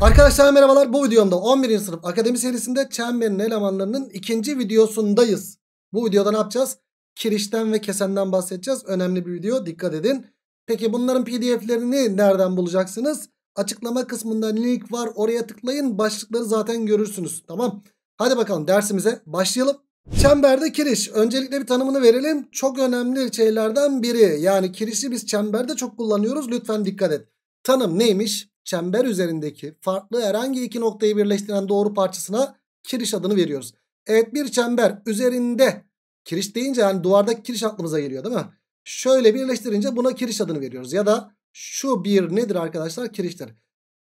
Arkadaşlar merhabalar bu videomda 11. sınıf akademi serisinde çemberin elemanlarının ikinci videosundayız. Bu videoda ne yapacağız? Kirişten ve kesenden bahsedeceğiz. Önemli bir video dikkat edin. Peki bunların pdf'lerini nereden bulacaksınız? Açıklama kısmında link var oraya tıklayın başlıkları zaten görürsünüz tamam. Hadi bakalım dersimize başlayalım. Çemberde kiriş. Öncelikle bir tanımını verelim. Çok önemli şeylerden biri. Yani kirişi biz çemberde çok kullanıyoruz. Lütfen dikkat et. Tanım neymiş? çember üzerindeki farklı herhangi iki noktayı birleştiren doğru parçasına kiriş adını veriyoruz. Evet bir çember üzerinde kiriş deyince yani duvardaki kiriş aklımıza geliyor değil mi? Şöyle birleştirince buna kiriş adını veriyoruz. Ya da şu bir nedir arkadaşlar? Kiriştir.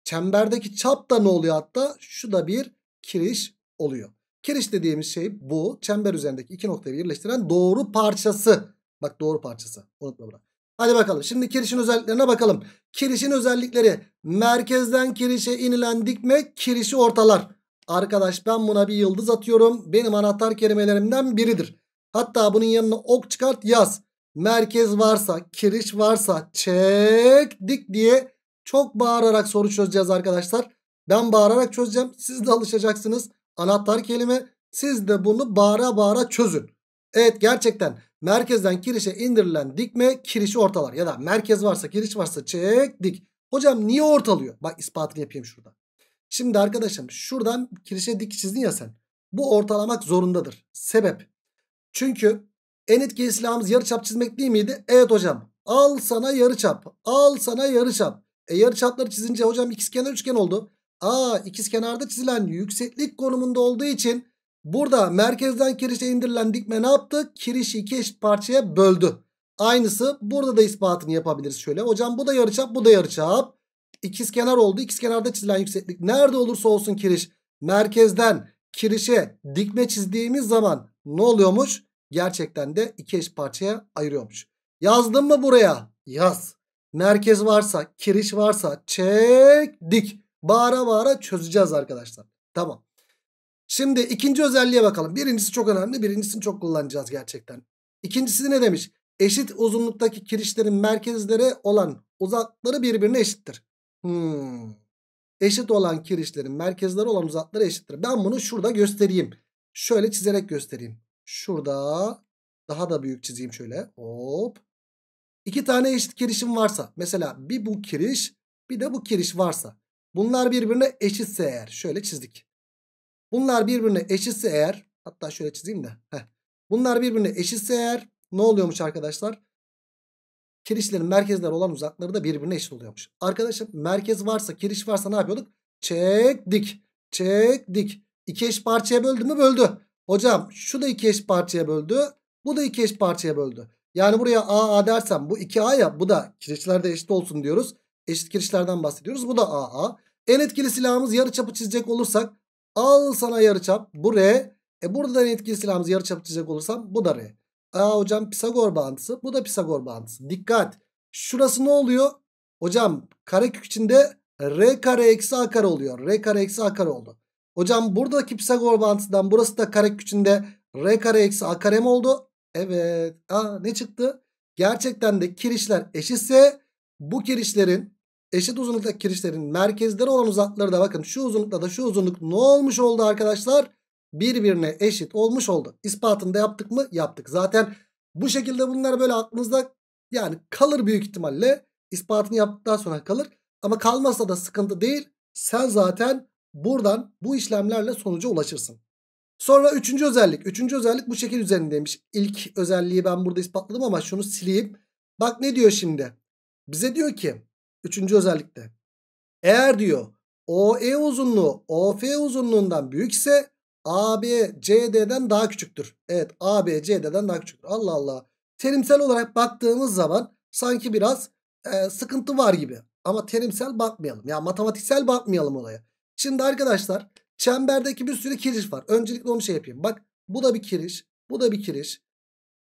Çemberdeki çap da ne oluyor hatta? Şu da bir kiriş oluyor. Kiriş dediğimiz şey bu. Çember üzerindeki iki noktayı birleştiren doğru parçası. Bak doğru parçası. Unutma bunu. Hadi bakalım. Şimdi kirişin özelliklerine bakalım. Kirişin özellikleri merkezden kirişe inilen dikme kirişi ortalar. Arkadaş ben buna bir yıldız atıyorum. Benim anahtar kelimelerimden biridir. Hatta bunun yanına ok çıkart yaz. Merkez varsa, kiriş varsa çek dik diye çok bağırarak soru çözeceğiz arkadaşlar. Ben bağırarak çözeceğim. Siz de alışacaksınız. Anahtar kelime. Siz de bunu bağıra bağıra çözün. Evet gerçekten Merkezden kirişe indirilen dikme kirişi ortalar. Ya da merkez varsa kiriş varsa çek dik. Hocam niye ortalıyor? Bak ispatını yapayım şurada. Şimdi arkadaşım şuradan kirişe dik çizdin ya sen. Bu ortalamak zorundadır. Sebep. Çünkü en etkili silahımız çap çizmek değil miydi? Evet hocam. Al sana yarı çap. Al sana yarı çap. E yarı çapları çizince hocam ikizkenar üçgen oldu. Aa ikizkenarda çizilen yükseklik konumunda olduğu için Burada merkezden kirişe indirilen dikme ne yaptı? Kirişi iki eşit parçaya böldü. Aynısı burada da ispatını yapabiliriz şöyle. Hocam bu da yarıçap bu da yarıçap. İkiz kenar oldu. İkiz kenarda çizilen yükseklik nerede olursa olsun kiriş. Merkezden kirişe dikme çizdiğimiz zaman ne oluyormuş? Gerçekten de iki eş parçaya ayırıyormuş. Yazdın mı buraya? Yaz. Merkez varsa, kiriş varsa çek dik. Bağıra bağıra çözeceğiz arkadaşlar. Tamam. Şimdi ikinci özelliğe bakalım. Birincisi çok önemli. Birincisini çok kullanacağız gerçekten. İkincisi ne demiş? Eşit uzunluktaki kirişlerin merkezlere olan uzakları birbirine eşittir. Hmm. Eşit olan kirişlerin merkezleri olan uzakları eşittir. Ben bunu şurada göstereyim. Şöyle çizerek göstereyim. Şurada daha da büyük çizeyim şöyle. Hop. İki tane eşit kirişim varsa. Mesela bir bu kiriş bir de bu kiriş varsa. Bunlar birbirine eşitse eğer. Şöyle çizdik. Bunlar birbirine eşitse eğer hatta şöyle çizeyim de. Heh. Bunlar birbirine eşitse eğer ne oluyormuş arkadaşlar? Kirişlerin merkezler olan uzakları da birbirine eşit oluyormuş. Arkadaşım merkez varsa kiriş varsa ne yapıyorduk? Çek dik. Çek dik. İki eş parçaya böldü mü? Böldü. Hocam şu da iki eş parçaya böldü. Bu da iki eş parçaya böldü. Yani buraya A A dersem bu 2A ya bu da kirişlerde eşit olsun diyoruz. Eşit kirişlerden bahsediyoruz. Bu da A A. En etkili silahımız yarı çapı çizecek olursak Al sana yarıçap. Bu R. E buradan etkili silahımız yarıçap çizecek olursam bu da R. Aa hocam Pisagor bağıntısı. Bu da Pisagor bağıntısı. Dikkat. Şurası ne oluyor? Hocam karekök içinde R kare eksi A kare oluyor. R kare eksi A kare oldu. Hocam buradaki Pisagor bağıntısından burası da karekök içinde R kare eksi A kare mi oldu? Evet. Aa ne çıktı? Gerçekten de kirişler eşitse bu kirişlerin eşit uzunluktaki kirişlerin merkezleri olan uzakları da bakın şu uzunlukla da şu uzunluk ne olmuş oldu arkadaşlar? Birbirine eşit olmuş oldu. İspatını da yaptık mı? Yaptık. Zaten bu şekilde bunlar böyle aklınızda yani kalır büyük ihtimalle. İspatını yaptıktan sonra kalır. Ama kalmasa da sıkıntı değil. Sen zaten buradan bu işlemlerle sonuca ulaşırsın. Sonra üçüncü özellik. Üçüncü özellik bu şekil üzerindeymiş. İlk özelliği ben burada ispatladım ama şunu sileyim. Bak ne diyor şimdi. Bize diyor ki Üçüncü özellikte. Eğer diyor OE uzunluğu OF uzunluğundan büyükse ise ABCD'den daha küçüktür. Evet ABCD'den daha küçüktür. Allah Allah. Terimsel olarak baktığımız zaman sanki biraz e, sıkıntı var gibi. Ama terimsel bakmayalım. Ya matematiksel bakmayalım olaya. Şimdi arkadaşlar çemberdeki bir sürü kiriş var. Öncelikle onu şey yapayım. Bak bu da bir kiriş. Bu da bir kiriş.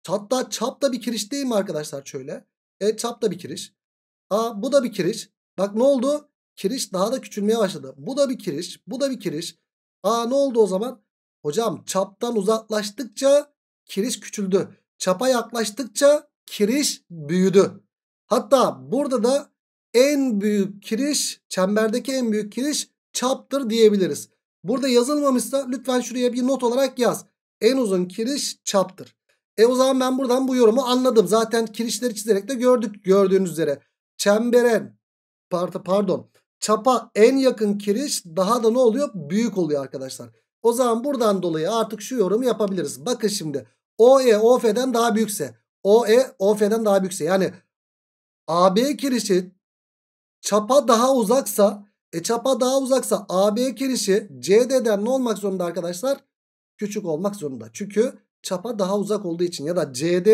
Hatta çap da bir kiriş değil mi arkadaşlar şöyle? Evet çap da bir kiriş. A bu da bir kiriş. Bak ne oldu? Kiriş daha da küçülmeye başladı. Bu da bir kiriş. Bu da bir kiriş. A ne oldu o zaman? Hocam çaptan uzaklaştıkça kiriş küçüldü. Çapa yaklaştıkça kiriş büyüdü. Hatta burada da en büyük kiriş çemberdeki en büyük kiriş çaptır diyebiliriz. Burada yazılmamışsa lütfen şuraya bir not olarak yaz. En uzun kiriş çaptır. E o zaman ben buradan bu yorumu anladım. Zaten kirişleri çizerek de gördük gördüğünüz üzere çemberen pardon çapa en yakın kiriş daha da ne oluyor? Büyük oluyor arkadaşlar. O zaman buradan dolayı artık şu yorumu yapabiliriz. Bakın şimdi OE OF'den daha büyükse OE OF'den daha büyükse yani AB kirişi çapa daha uzaksa e çapa daha uzaksa AB kirişi CD'den ne olmak zorunda arkadaşlar? Küçük olmak zorunda. Çünkü çapa daha uzak olduğu için ya da CD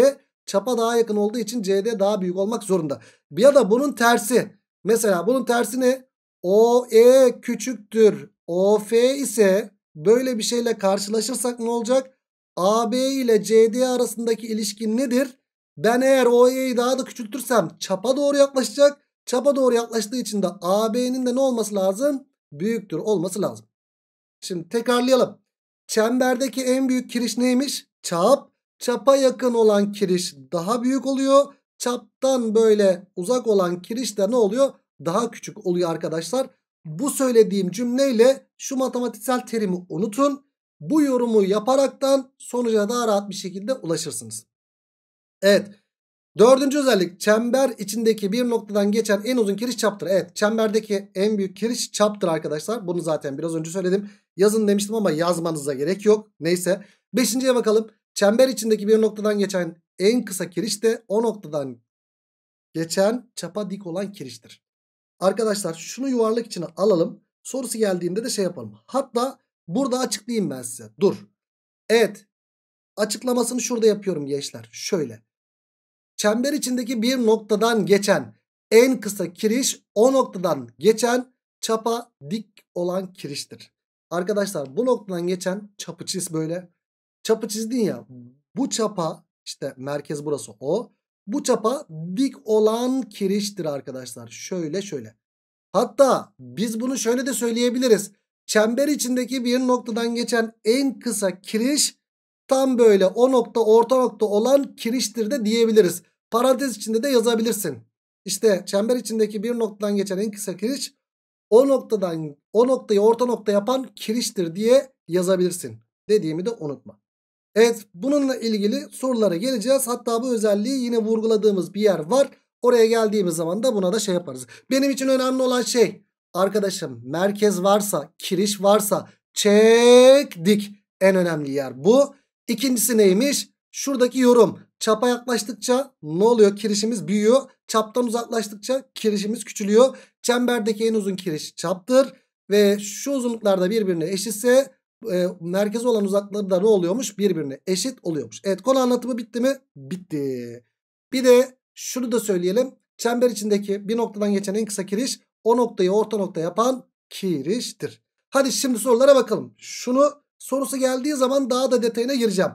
Çapa daha yakın olduğu için CD daha büyük olmak zorunda. Ya da bunun tersi. Mesela bunun tersi ne? OE küçüktür. OF ise böyle bir şeyle karşılaşırsak ne olacak? AB ile CD arasındaki ilişki nedir? Ben eğer OE'yi daha da küçültürsem çapa doğru yaklaşacak. Çapa doğru yaklaştığı için de AB'nin de ne olması lazım? Büyüktür olması lazım. Şimdi tekrarlayalım. Çemberdeki en büyük kiriş neymiş? Çap. Çapa yakın olan kiriş daha büyük oluyor. Çaptan böyle uzak olan kiriş de ne oluyor? Daha küçük oluyor arkadaşlar. Bu söylediğim cümleyle şu matematiksel terimi unutun. Bu yorumu yaparaktan sonuca daha rahat bir şekilde ulaşırsınız. Evet. Dördüncü özellik çember içindeki bir noktadan geçen en uzun kiriş çaptır. Evet çemberdeki en büyük kiriş çaptır arkadaşlar. Bunu zaten biraz önce söyledim. Yazın demiştim ama yazmanıza gerek yok. Neyse. Beşinciye bakalım. Çember içindeki bir noktadan geçen en kısa kiriş de o noktadan geçen çapa dik olan kiriştir. Arkadaşlar şunu yuvarlak içine alalım. Sorusu geldiğinde de şey yapalım. Hatta burada açıklayayım ben size. Dur. Evet. Açıklamasını şurada yapıyorum gençler. Şöyle. Çember içindeki bir noktadan geçen en kısa kiriş o noktadan geçen çapa dik olan kiriştir. Arkadaşlar bu noktadan geçen çapı çiz böyle. Çapı çizdin ya. Bu çapa işte merkez burası O. Bu çapa dik olan kiriştir arkadaşlar. Şöyle şöyle. Hatta biz bunu şöyle de söyleyebiliriz. Çember içindeki bir noktadan geçen en kısa kiriş tam böyle o nokta orta nokta olan kiriştir de diyebiliriz. Parantez içinde de yazabilirsin. İşte çember içindeki bir noktadan geçen en kısa kiriş o noktadan o noktayı orta nokta yapan kiriştir diye yazabilirsin. Dediğimi de unutma. Evet bununla ilgili sorulara geleceğiz. Hatta bu özelliği yine vurguladığımız bir yer var. Oraya geldiğimiz zaman da buna da şey yaparız. Benim için önemli olan şey arkadaşım merkez varsa, kiriş varsa çek dik en önemli yer bu. İkincisi neymiş? Şuradaki yorum. Çapa yaklaştıkça ne oluyor? Kirişimiz büyüyor. Çaptan uzaklaştıkça kirişimiz küçülüyor. Çemberdeki en uzun kiriş çaptır. Ve şu uzunluklarda birbirine eşitse e, merkezi olan uzaklığı da ne oluyormuş? Birbirine eşit oluyormuş. Evet konu anlatımı bitti mi? Bitti. Bir de şunu da söyleyelim. Çember içindeki bir noktadan geçen en kısa kiriş o noktayı orta nokta yapan kiriştir. Hadi şimdi sorulara bakalım. Şunu sorusu geldiği zaman daha da detayına gireceğim.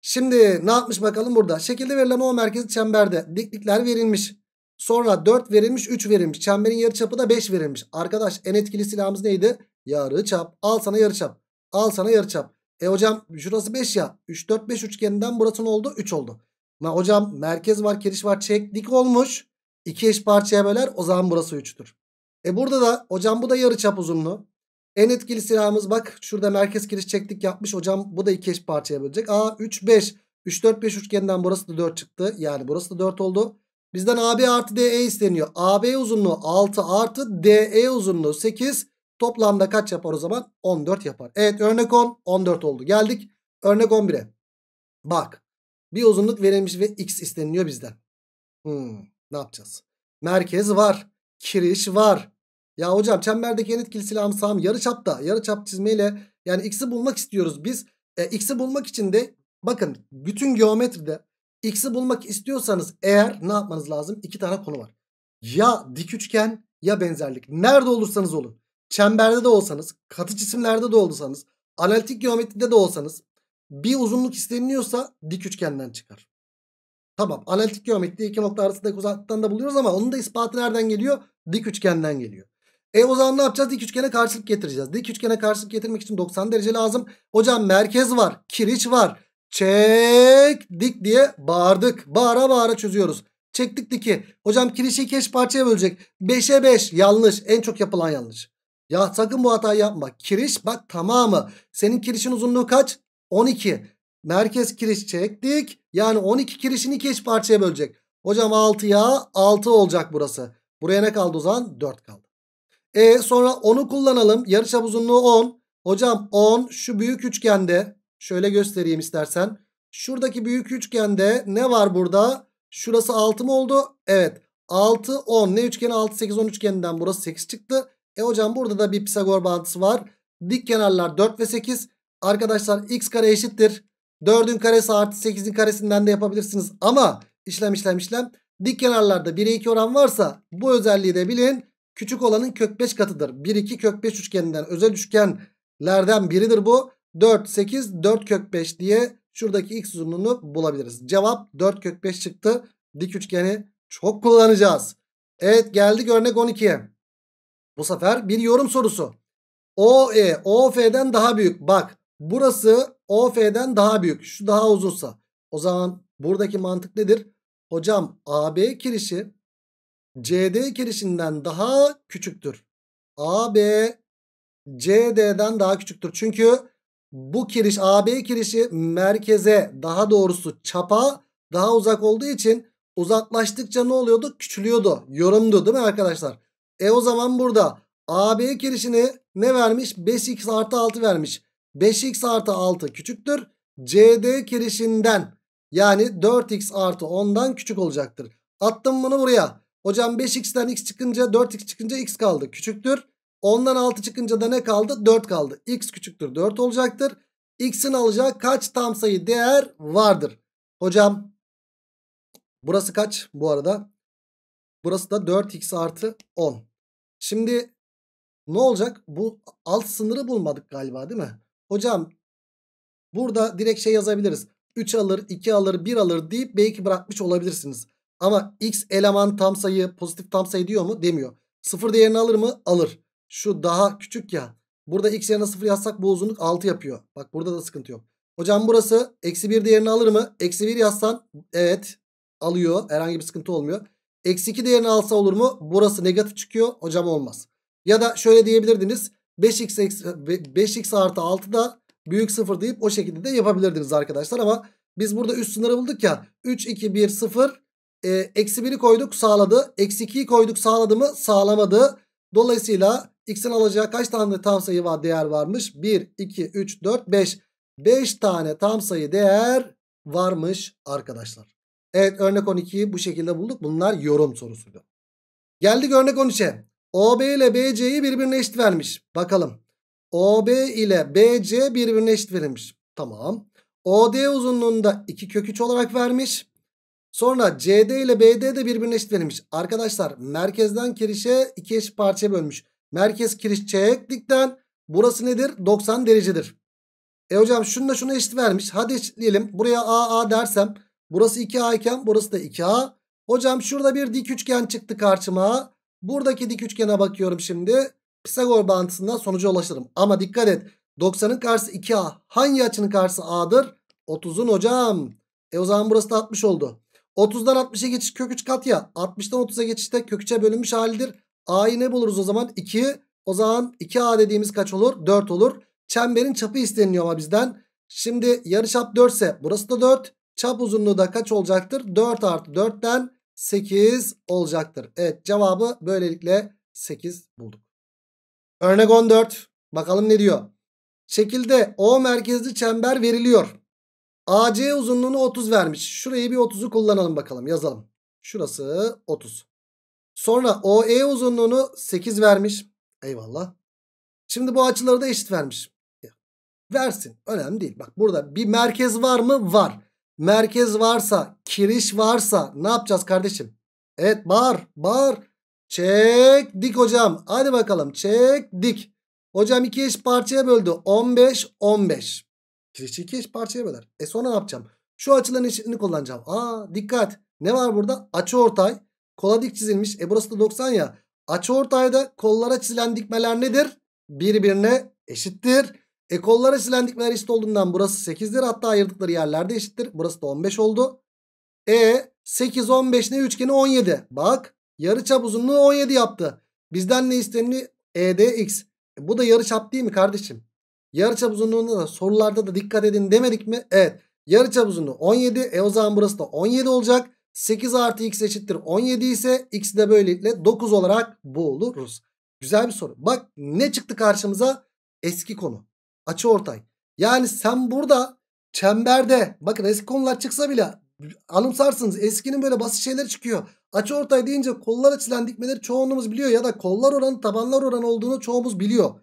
Şimdi ne yapmış bakalım burada. Şekilde verilen o merkezi çemberde diklikler verilmiş. Sonra 4 verilmiş 3 verilmiş. Çemberin yarıçapı da 5 verilmiş. Arkadaş en etkili silahımız neydi? Yarıçap. Al sana yarıçap. Al sana yarıçap. E hocam şurası 5 ya. 3 4 5 üçgeninden burası ne oldu? 3 oldu. La hocam merkez var, kiriş var, çeklik olmuş. İki eş parçaya böler o zaman burası 3'tür. E burada da hocam bu da yarıçap uzunluğu. En etkili silahımız bak şurada merkez giriş çektik yapmış. Hocam bu da iki eş parçaya bölecek. Aa 3 5 3 4 5 üçgeninden burası da 4 çıktı. Yani burası da 4 oldu. Bizden AB artı DE isteniyor. AB uzunluğu 6 artı DE uzunluğu 8. Toplamda kaç yapar o zaman? 14 yapar. Evet örnek 10. 14 oldu. Geldik örnek 11'e. Bak bir uzunluk verilmiş ve x isteniliyor bizden. Hmm, ne yapacağız? Merkez var. Kiriş var. Ya hocam çemberdeki en etkili silahım sağım yarı çapta. Yarı çap çizmeyle yani x'i bulmak istiyoruz biz. E, x'i bulmak için de bakın bütün geometride x'i bulmak istiyorsanız eğer ne yapmanız lazım? İki tane konu var. Ya dik üçgen ya benzerlik. Nerede olursanız olun çemberde de olsanız, katı cisimlerde de olsanız, analitik geometride de olsanız bir uzunluk isteniliyorsa dik üçgenden çıkar. Tamam analitik geometride iki nokta arasındaki uzaklıktan da buluyoruz ama onun da ispatı nereden geliyor? Dik üçgenden geliyor. E o zaman ne yapacağız? Dik üçgene karşılık getireceğiz. Dik üçgene karşılık getirmek için 90 derece lazım. Hocam merkez var, kiriç var. Çek dik diye bağırdık. Bağıra bağıra çözüyoruz. Çektik diki. Hocam kirişi iki eş parçaya bölecek. 5'e 5 beş. yanlış. En çok yapılan yanlış. Ya sakın bu hatayı yapma. Kiriş bak tamamı. Senin kirişin uzunluğu kaç? 12. Merkez kiriş çektik. Yani 12 kirişini 2 eş parçaya bölecek. Hocam 6'ya 6 olacak burası. Buraya ne kaldı o zaman? 4 kaldı. E sonra 10'u kullanalım. Yarıçap uzunluğu 10. Hocam 10 şu büyük üçgende şöyle göstereyim istersen. Şuradaki büyük üçgende ne var burada? Şurası 6 mı oldu? Evet. 6 10 ne üçgeni 6 8 10 üçgeninden burası 8 çıktı. E hocam burada da bir Pisagor bağıntısı var. Dik kenarlar 4 ve 8. Arkadaşlar x kare eşittir. 4'ün karesi artı 8'in karesinden de yapabilirsiniz. Ama işlem işlem işlem. Dik kenarlarda 1'e 2 oran varsa bu özelliği de bilin. Küçük olanın kök 5 katıdır. 1 2 kök 5 üçgeninden özel üçgenlerden biridir bu. 4 8 4 kök 5 diye şuradaki x uzunluğunu bulabiliriz. Cevap 4 kök 5 çıktı. Dik üçgeni çok kullanacağız. Evet geldik örnek 12'ye. Bu sefer bir yorum sorusu. OE OF'den daha büyük. Bak burası OF'den daha büyük. Şu daha uzunsa. O zaman buradaki mantık nedir? Hocam AB kirişi CD kirişinden daha küçüktür. AB CD'den daha küçüktür. Çünkü bu kiriş AB kirişi merkeze daha doğrusu çapa daha uzak olduğu için uzaklaştıkça ne oluyordu? Küçülüyordu. Yorumdu değil mi arkadaşlar? E o zaman burada AB kirişini ne vermiş? 5x artı 6 vermiş. 5x artı 6 küçüktür. CD kirişinden yani 4x artı 10'dan küçük olacaktır. Attım bunu buraya. Hocam 5x'ten x çıkınca 4x çıkınca x kaldı. Küçüktür. 10'dan 6 çıkınca da ne kaldı? 4 kaldı. x küçüktür 4 olacaktır. x'in alacağı kaç tam sayı değer vardır? Hocam burası kaç bu arada? Burası da 4x artı 10. Şimdi ne olacak? Bu alt sınırı bulmadık galiba değil mi? Hocam burada direkt şey yazabiliriz. 3 alır, 2 alır, 1 alır deyip belki bırakmış olabilirsiniz. Ama x eleman tam sayı, pozitif tam sayı diyor mu? Demiyor. 0 değerini alır mı? Alır. Şu daha küçük ya. Burada x yerine 0 yazsak bu uzunluk 6 yapıyor. Bak burada da sıkıntı yok. Hocam burası eksi 1 değerini alır mı? Eksi 1 yazsan evet alıyor. Herhangi bir sıkıntı olmuyor. Eksi 2 değerini alsa olur mu? Burası negatif çıkıyor. Hocam olmaz. Ya da şöyle diyebilirdiniz. 5x, eksi, 5x artı 6 da büyük 0 deyip o şekilde de yapabilirdiniz arkadaşlar. Ama biz burada üst sınırı bulduk ya. 3, 2, 1, 0. Eksi 1'i koyduk sağladı. Eksi 2'yi koyduk sağladı mı? Sağlamadı. Dolayısıyla x'in alacağı kaç tane tam sayı var değer varmış? 1, 2, 3, 4, 5. 5 tane tam sayı değer varmış arkadaşlar. Evet örnek 12'yi bu şekilde bulduk. Bunlar yorum sorusuydu. Geldik örnek 13'e. OB ile BC'yi birbirine eşit vermiş. Bakalım. OB ile BC birbirine eşit verilmiş. Tamam. OD uzunluğunda 2 köküç olarak vermiş. Sonra CD ile BD de birbirine eşit verilmiş. Arkadaşlar merkezden kirişe 2 eşit parçaya bölmüş. Merkez kiriş çeyreklikten burası nedir? 90 derecedir. E hocam şunu da şunu eşit vermiş. Hadi eşitleyelim. Buraya AA dersem Burası 2A iken burası da 2A. Hocam şurada bir dik üçgen çıktı karşıma. Buradaki dik üçgene bakıyorum şimdi. Pisagor bağıntısından sonuca ulaşırım. Ama dikkat et. 90'ın karşısı 2A. Hangi açının karşısı A'dır? 30'un hocam. E o zaman burası da 60 oldu. 30'dan 60'a geçiş kök 3 kat ya. 60'dan 30'a geçişte kök 3'e bölünmüş halidir. A'yı ne buluruz o zaman? 2. O zaman 2A dediğimiz kaç olur? 4 olur. Çemberin çapı isteniliyor ama bizden. Şimdi yarı çap 4 ise burası da 4. Çap uzunluğu da kaç olacaktır? 4 artı 4'ten 8 olacaktır. Evet cevabı böylelikle 8 bulduk. Örnek 14. Bakalım ne diyor? Şekilde O merkezli çember veriliyor. AC uzunluğunu 30 vermiş. Şurayı bir 30'u kullanalım bakalım yazalım. Şurası 30. Sonra OE uzunluğunu 8 vermiş. Eyvallah. Şimdi bu açıları da eşit vermiş. Versin. Önemli değil. Bak burada bir merkez var mı? Var merkez varsa, kiriş varsa ne yapacağız kardeşim? Evet bağır, bağır. Çek dik hocam. Hadi bakalım çek dik. Hocam iki eş parçaya böldü. 15, 15. Kirişi iki eş parçaya böler. E sonra ne yapacağım? Şu açıların eşitini kullanacağım. Aa dikkat. Ne var burada? Açı ortay. Kola dik çizilmiş. E burası da 90 ya. Açı ortayda kollara çizilen dikmeler nedir? Birbirine eşittir. E kollar eşitlendiklere eşit olduğundan burası 8'dir. Hatta ayırdıkları yerlerde eşittir. Burası da 15 oldu. E 8 15 ne üçgeni 17. Bak yarıçap uzunluğu 17 yaptı. Bizden ne istenili? ED x. E, bu da yarıçap değil mi kardeşim? Yarıçap uzunluğunda da sorularda da dikkat edin demedik mi? Evet. Yarıçap uzunluğu 17. E o zaman burası da 17 olacak. 8 artı x eşittir 17 ise x de böylelikle 9 olarak buluruz. Güzel bir soru. Bak ne çıktı karşımıza? Eski konu açı ortay. Yani sen burada çemberde bakın eski konular çıksa bile anımsarsınız eskinin böyle basit şeyler çıkıyor. Açı ortay deyince kollar açılan dikmeleri çoğunluğumuz biliyor ya da kollar oranı tabanlar oranı olduğunu çoğumuz biliyor.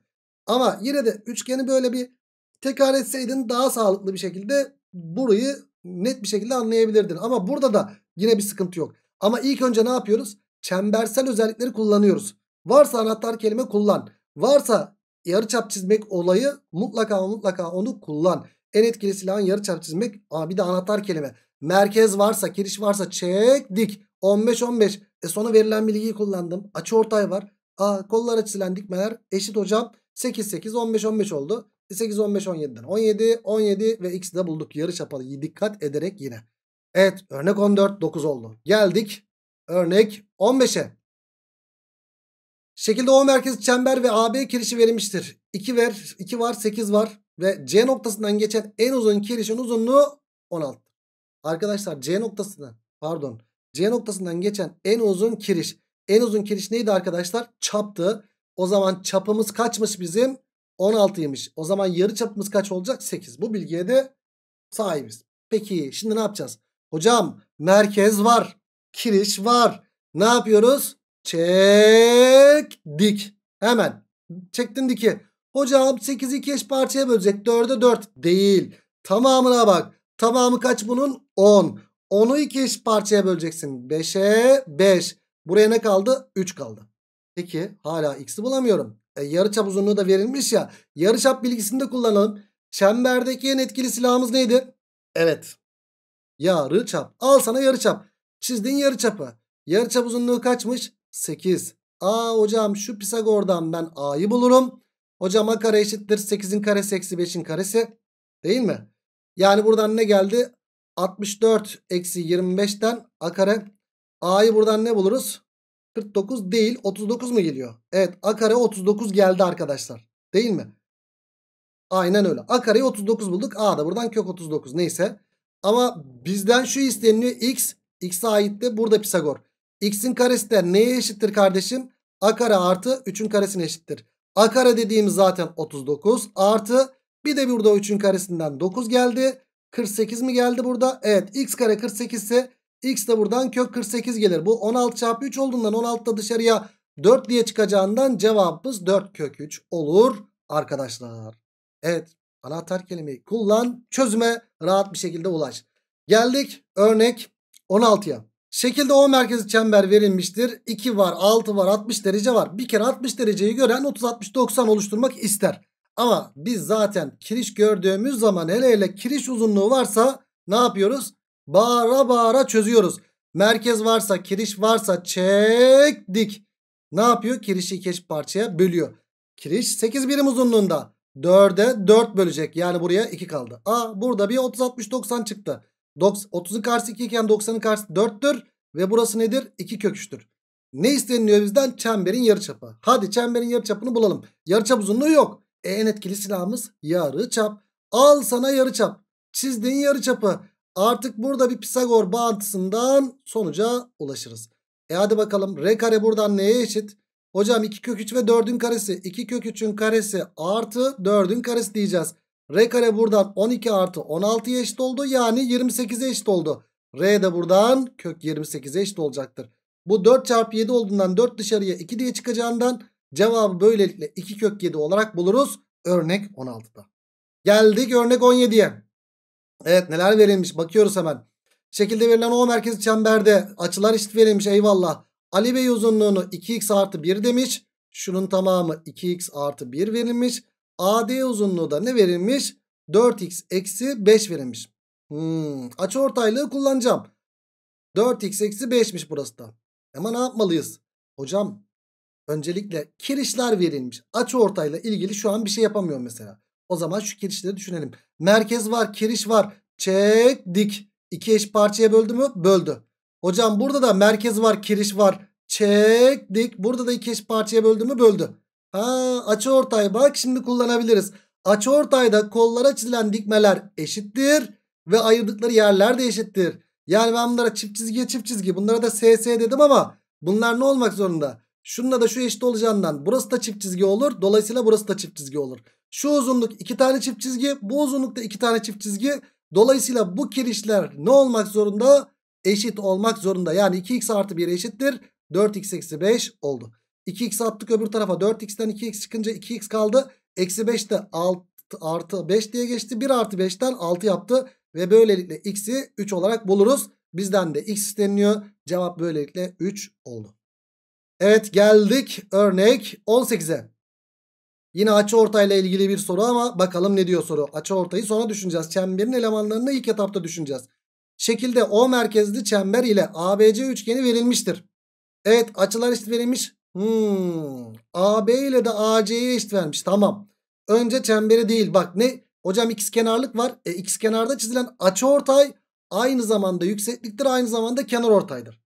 Ama yine de üçgeni böyle bir tekrar etseydin daha sağlıklı bir şekilde burayı net bir şekilde anlayabilirdin. Ama burada da yine bir sıkıntı yok. Ama ilk önce ne yapıyoruz? Çembersel özellikleri kullanıyoruz. Varsa anahtar kelime kullan. Varsa yarıçap çizmek olayı mutlaka mutlaka onu kullan. En etkili silahın yarıçap çizmek. Aa, bir de anahtar kelime. Merkez varsa, giriş varsa çek dik. 15 15. E sonra verilen bilgiyi kullandım. Açı ortay var. Aa, kollar açılan dikmeler eşit hocam. 8 8 15 15 oldu. 8 15 17'den 17 17 ve x'i de bulduk. Yarı çapa dikkat ederek yine. Evet örnek 14 9 oldu. Geldik örnek 15'e. Şekilde O merkez çember ve AB kirişi verilmiştir. 2 ver, 2 var, 8 var ve C noktasından geçen en uzun kirişin uzunluğu 16. Arkadaşlar C noktasından pardon C noktasından geçen en uzun kiriş. En uzun kiriş neydi arkadaşlar? Çaptı. O zaman çapımız kaçmış bizim? 16'ymış. O zaman yarı çapımız kaç olacak? 8. Bu bilgiye de sahibiz. Peki şimdi ne yapacağız? Hocam merkez var. Kiriş var. Ne yapıyoruz? Çektik. Hemen. Çektin diki. Hocam 8'i 2 eş parçaya bölecek. 4'e 4. Değil. Tamamına bak. Tamamı kaç bunun? 10. 10'u 2 eş parçaya böleceksin. 5'e 5. Buraya ne kaldı? 3 kaldı. Peki hala x'i bulamıyorum. E, çap uzunluğu da verilmiş ya. Yarıçap bilgisini de kullanalım. Çemberdeki en etkili silahımız neydi? Evet. yarı çap Al sana yarı çap Çizdin yarı yarı çap uzunluğu kaçmış? 8. Aa hocam şu Pisagor'dan ben A'yı bulurum. Hocam A kare eşittir 8'in karesi eksi 5'in karesi değil mi? Yani buradan ne geldi? 64 eksi 25'ten A kare. A'yı buradan ne buluruz? 49 değil 39 mu geliyor? Evet A kare 39 geldi arkadaşlar. Değil mi? Aynen öyle. A kareyi 39 bulduk. A da buradan kök 39 neyse. Ama bizden şu isteniyor X, X'e ait de burada Pisagor x'in karesi de neye eşittir kardeşim? a kare artı 3'ün karesine eşittir. a kare dediğimiz zaten 39 artı bir de burada 3'ün karesinden 9 geldi. 48 mi geldi burada? Evet x kare 48 ise x de buradan kök 48 gelir. Bu 16 çarpı 3 olduğundan 16 da dışarıya 4 diye çıkacağından cevabımız 4 kök 3 olur arkadaşlar. Evet anahtar kelimeyi kullan çözüme rahat bir şekilde ulaş. Geldik örnek 16'ya. Şekilde O merkezi çember verilmiştir. 2 var, 6 var, 60 derece var. Bir kere 60 dereceyi gören 30-60-90 oluşturmak ister. Ama biz zaten kiriş gördüğümüz zaman hele hele kiriş uzunluğu varsa ne yapıyoruz? Bağıra bağıra çözüyoruz. Merkez varsa, kiriş varsa çek dik. Ne yapıyor? Kirişi iki parçaya bölüyor. Kiriş 8 birim uzunluğunda. 4'e 4 bölecek. Yani buraya 2 kaldı. A burada bir 30-60-90 çıktı. 30'un karşısı 2 iken 90'ın karşısı 4'tür. Ve burası nedir? 2 kök 3'tür. Ne isteniliyor bizden? Çemberin yarıçapı. Hadi çemberin yarıçapını bulalım. Yarıçap uzunluğu yok. E, en etkili silahımız yarıçap. Al sana yarıçap. Çizdiğin yarıçapı. Artık burada bir Pisagor bağıntısından sonuca ulaşırız. E hadi bakalım r kare buradan neye eşit? Hocam 2 kök 3 ve 4'ün karesi. 2 kök 3'ün karesi artı 4'ün karesi diyeceğiz. R kare buradan 12 artı 16 eşit oldu. Yani 28'e eşit oldu. R de buradan kök 28'e eşit olacaktır. Bu 4 çarpı 7 olduğundan 4 dışarıya 2 diye çıkacağından cevabı böylelikle 2 kök 7 olarak buluruz. Örnek 16'da. Geldik örnek 17'ye. Evet neler verilmiş bakıyoruz hemen. Şekilde verilen O merkez çemberde açılar eşit verilmiş eyvallah. Ali Bey uzunluğunu 2x artı 1 demiş. Şunun tamamı 2x artı 1 verilmiş. AD uzunluğu da ne verilmiş? 4x eksi 5 verilmiş. Hmm, açı ortaylığı kullanacağım. 4x eksi 5'miş burası da. Ama ne yapmalıyız? Hocam öncelikle kirişler verilmiş. Açı ortayla ilgili şu an bir şey yapamıyorum mesela. O zaman şu kirişleri düşünelim. Merkez var, kiriş var. Çek, dik. İki eş parçaya böldü mü? Böldü. Hocam burada da merkez var, kiriş var. Çek, dik. Burada da iki eş parçaya böldü mü? Böldü. Aa, açı ortay bak şimdi kullanabiliriz. Açı ortayda kollara çizilen dikmeler eşittir. Ve ayırdıkları yerler de eşittir. Yani ben bunlara çift çizgiye çift çizgi bunlara da SS dedim ama bunlar ne olmak zorunda? Şununla da şu eşit olacağından burası da çift çizgi olur. Dolayısıyla burası da çift çizgi olur. Şu uzunluk iki tane çift çizgi. Bu uzunlukta iki tane çift çizgi. Dolayısıyla bu kirişler ne olmak zorunda? Eşit olmak zorunda. Yani 2x artı 1 eşittir. 4x eksi 5 oldu. 2x attık öbür tarafa 4x'ten 2x çıkınca 2x kaldı. Eksi 5 de 6 artı 5 diye geçti. 1 artı 5'ten 6 yaptı. Ve böylelikle x'i 3 olarak buluruz. Bizden de x isteniliyor. Cevap böylelikle 3 oldu. Evet geldik örnek 18'e. Yine açı ortayla ilgili bir soru ama bakalım ne diyor soru. Açı ortayı sonra düşüneceğiz. Çemberin elemanlarını ilk etapta düşüneceğiz. Şekilde O merkezli çember ile ABC üçgeni verilmiştir. Evet açılar eşit verilmiş. Hmm. AB ile de AC'ye eşit vermiş. Tamam. Önce çemberi değil. Bak ne? Hocam x kenarlık var. E, x kenarda çizilen açıortay aynı zamanda yüksekliktir. Aynı zamanda kenar ortaydır.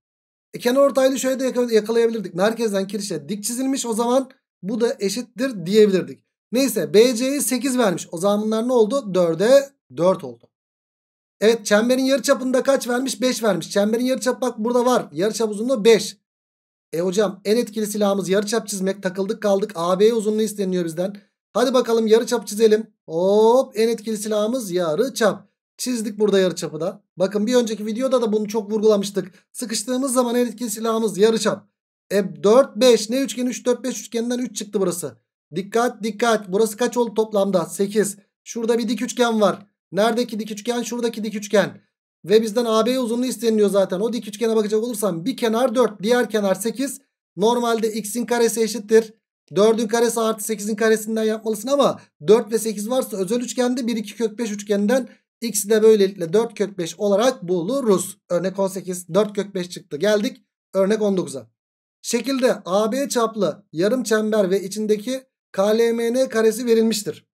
E, kenar ortaylı şöyle de yakalayabilirdik. Merkezden kirişe dik çizilmiş. O zaman bu da eşittir diyebilirdik. Neyse BC'ye 8 vermiş. O zaman bunlar ne oldu? 4'e 4 oldu. Evet çemberin yarı çapında kaç vermiş? 5 vermiş. Çemberin yarı çapı bak burada var. yarı çap uzunluğu 5. E hocam en etkili silahımız yarıçap çizmek. Takıldık kaldık. AB uzunluğu isteniyor bizden. Hadi bakalım yarıçap çizelim. Hop en etkili silahımız yarıçap. Çizdik burada yarıçapı da. Bakın bir önceki videoda da bunu çok vurgulamıştık. Sıkıştığımız zaman en etkili silahımız yarıçap. E 4 5 ne üçgen 3 4 5 üçgeninden 3 çıktı burası. Dikkat dikkat. Burası kaç oldu toplamda? 8. Şurada bir dik üçgen var. Neredeki dik üçgen? Şuradaki dik üçgen. Ve bizden AB uzunluğu isteniliyor zaten. O dik üçgene bakacak olursam bir kenar 4 diğer kenar 8. Normalde x'in karesi eşittir. 4'ün karesi artı 8'in karesinden yapmalısın ama 4 ve 8 varsa özel üçgende 1 2 kök 5 üçgeninden x'i de böylelikle 4 kök 5 olarak buluruz. Örnek 18 4 kök 5 çıktı geldik örnek 19'a. Şekilde AB çaplı yarım çember ve içindeki KLMN karesi verilmiştir.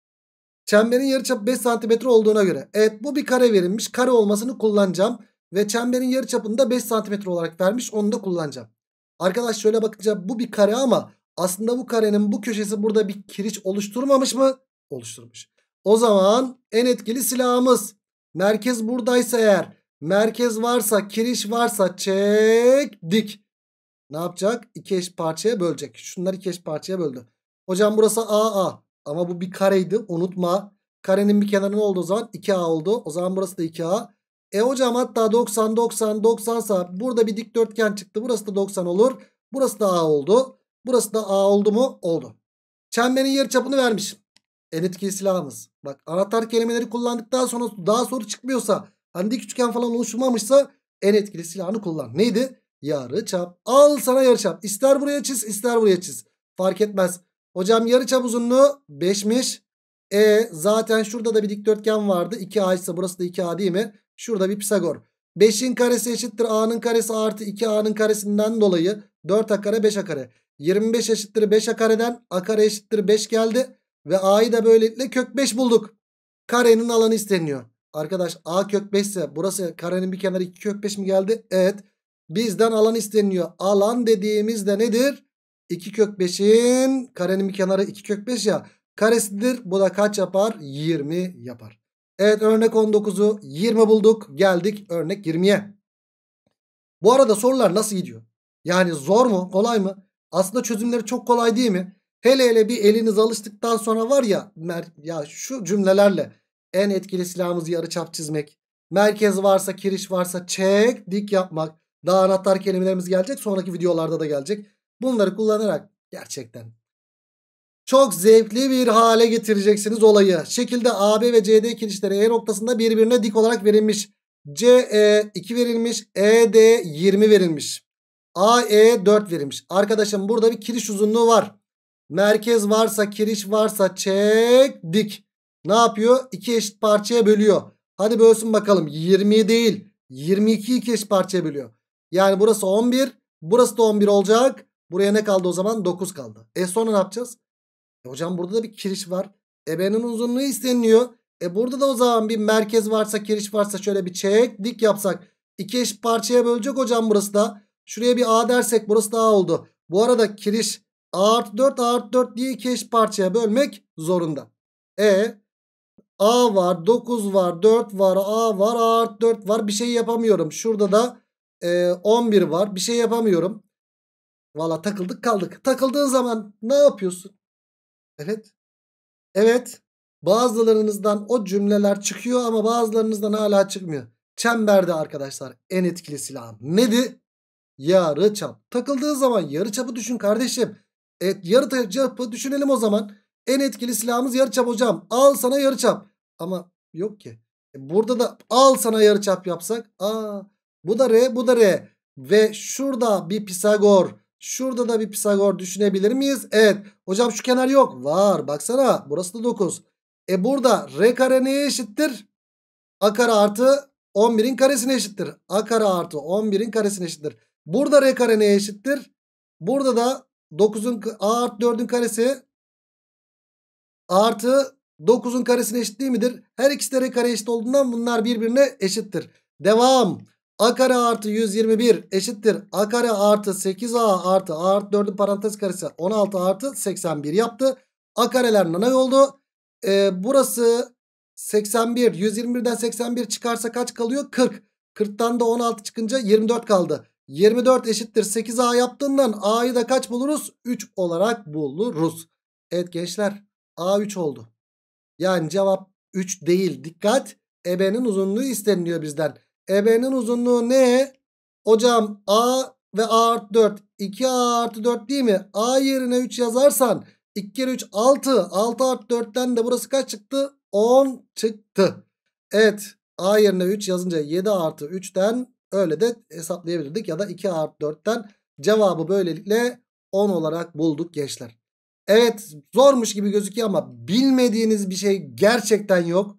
Çemberin yarıçapı 5 cm olduğuna göre. Evet bu bir kare verilmiş. Kare olmasını kullanacağım. Ve çemberin yarıçapını da 5 cm olarak vermiş. Onu da kullanacağım. Arkadaş şöyle bakınca bu bir kare ama aslında bu karenin bu köşesi burada bir kiriç oluşturmamış mı? Oluşturmuş. O zaman en etkili silahımız merkez buradaysa eğer merkez varsa kiriş varsa çek dik. Ne yapacak? İki eş parçaya bölecek. Şunları iki eş parçaya böldü. Hocam burası AA. Ama bu bir kareydi unutma. Karenin bir kenarı ne oldu o zaman? 2A oldu. O zaman burası da 2A. E hocam hatta 90 90 90 sa burada bir dikdörtgen çıktı. Burası da 90 olur. Burası da A oldu. Burası da A oldu mu? Oldu. Çemberin yarı çapını vermişim En etkili silahımız. Bak anahtar kelimeleri kullandıktan sonra daha soru çıkmıyorsa hani dik üçgen falan oluşmamışsa en etkili silahını kullan. Neydi? yarı çap Al sana yarı çap İster buraya çiz ister buraya çiz. Fark etmez. Hocam çap uzunluğu 5'miş. E zaten şurada da bir dikdörtgen vardı. 2A ise burası da 2A değil mi? Şurada bir Pisagor. 5'in karesi eşittir A'nın karesi artı 2A'nın karesinden dolayı 4A kare 5A kare. 25 eşittir 5A kareden A kare eşittir 5 geldi. Ve A'yı da böylelikle kök 5 bulduk. Karenin alanı isteniyor. Arkadaş A kök 5 ise burası karenin bir kenarı 2 kök 5 mi geldi? Evet. Bizden alan isteniyor. Alan dediğimiz de nedir? 2 kök 5'in karenin bir kenarı 2 kök 5 ya. Karesidir. Bu da kaç yapar? 20 yapar. Evet örnek 19'u 20 bulduk. Geldik örnek 20'ye. Bu arada sorular nasıl gidiyor? Yani zor mu? Kolay mı? Aslında çözümleri çok kolay değil mi? Hele hele bir eliniz alıştıktan sonra var ya mer ya şu cümlelerle en etkili silahımız yarı çap çizmek. Merkez varsa kiriş varsa çek dik yapmak. Daha anahtar kelimelerimiz gelecek. Sonraki videolarda da gelecek. Bunları kullanarak gerçekten çok zevkli bir hale getireceksiniz olayı. Şekilde AB ve CD kirişleri E noktasında birbirine dik olarak verilmiş. CE 2 verilmiş. ED 20 verilmiş. AE 4 verilmiş. Arkadaşım burada bir kiriş uzunluğu var. Merkez varsa kiriş varsa çek dik. Ne yapıyor? 2 eşit parçaya bölüyor. Hadi bölsün bakalım. 20 değil. 22 2 eşit parçaya bölüyor. Yani burası 11. Burası da 11 olacak. Buraya ne kaldı o zaman? 9 kaldı. E sonra ne yapacağız? E hocam burada da bir kiriş var. Ebenin uzunluğu isteniliyor. E burada da o zaman bir merkez varsa kiriş varsa şöyle bir çek dik yapsak. İki eşit parçaya bölecek hocam burası da. Şuraya bir A dersek burası da A oldu. Bu arada kiriş A artı 4 A artı 4 diye iki eşit parçaya bölmek zorunda. E A var 9 var 4 var A var A artı 4 var bir şey yapamıyorum. Şurada da e, 11 var bir şey yapamıyorum. Valla takıldık kaldık. Takıldığın zaman ne yapıyorsun? Evet. Evet. Bazılarınızdan o cümleler çıkıyor ama bazılarınızdan hala çıkmıyor. Çemberde arkadaşlar en etkili silah nedir? Yarı çap. Takıldığı zaman yarı çapı düşün kardeşim. Evet yarı çapı düşünelim o zaman. En etkili silahımız yarı çap hocam. Al sana yarı çap. Ama yok ki. E, burada da al sana yarı çap yapsak. Aa, bu da R bu da R. Ve şurada bir Pisagor Şurada da bir Pisagor düşünebilir miyiz? Evet. Hocam şu kenar yok. Var. Baksana. Burası da 9. E burada R kare neye eşittir? A kare artı 11'in karesine eşittir. A kare artı 11'in karesine eşittir. Burada R kare neye eşittir? Burada da 9'un A artı 4'ün karesi artı 9'un karesine eşit değil midir? Her ikisi de R kare eşit olduğundan bunlar birbirine eşittir. Devam. A kare artı 121 eşittir. A kare artı 8A artı A artı 4'ün parantez karesi 16 artı 81 yaptı. A kareler nanay oldu. Ee, burası 81. 121'den 81 çıkarsa kaç kalıyor? 40. 40'tan da 16 çıkınca 24 kaldı. 24 eşittir 8A yaptığından A'yı da kaç buluruz? 3 olarak buluruz. Evet gençler A 3 oldu. Yani cevap 3 değil. Dikkat EB'nin uzunluğu isteniliyor bizden. EB'nin uzunluğu ne? Hocam A ve A artı 4. 2A artı 4 değil mi? A yerine 3 yazarsan 2 kere 3 6. 6 artı 4'ten de burası kaç çıktı? 10 çıktı. Evet. A yerine 3 yazınca 7 artı 3'ten öyle de hesaplayabilirdik. Ya da 2 artı 4'ten cevabı böylelikle 10 olarak bulduk gençler. Evet zormuş gibi gözüküyor ama bilmediğiniz bir şey gerçekten yok.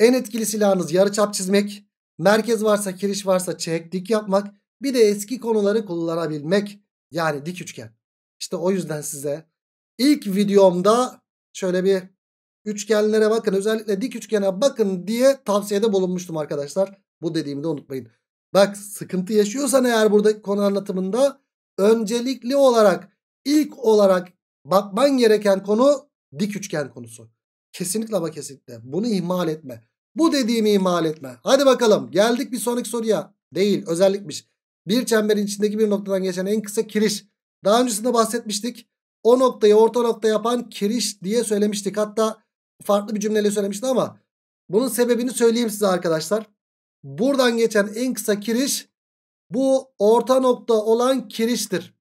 En etkili silahınız yarıçap çizmek. Merkez varsa kiriş varsa çek dik yapmak. Bir de eski konuları kullanabilmek. Yani dik üçgen. İşte o yüzden size ilk videomda şöyle bir üçgenlere bakın. Özellikle dik üçgene bakın diye tavsiyede bulunmuştum arkadaşlar. Bu dediğimi de unutmayın. Bak sıkıntı yaşıyorsan eğer burada konu anlatımında öncelikli olarak ilk olarak bakman gereken konu dik üçgen konusu. Kesinlikle ama kesinlikle bunu ihmal etme. Bu dediğimi imal etme. Hadi bakalım geldik bir sonraki soruya. Değil özellikmiş. Bir çemberin içindeki bir noktadan geçen en kısa kiriş. Daha öncesinde bahsetmiştik. O noktayı orta nokta yapan kiriş diye söylemiştik. Hatta farklı bir cümleyle söylemiştik ama bunun sebebini söyleyeyim size arkadaşlar. Buradan geçen en kısa kiriş bu orta nokta olan kiriştir.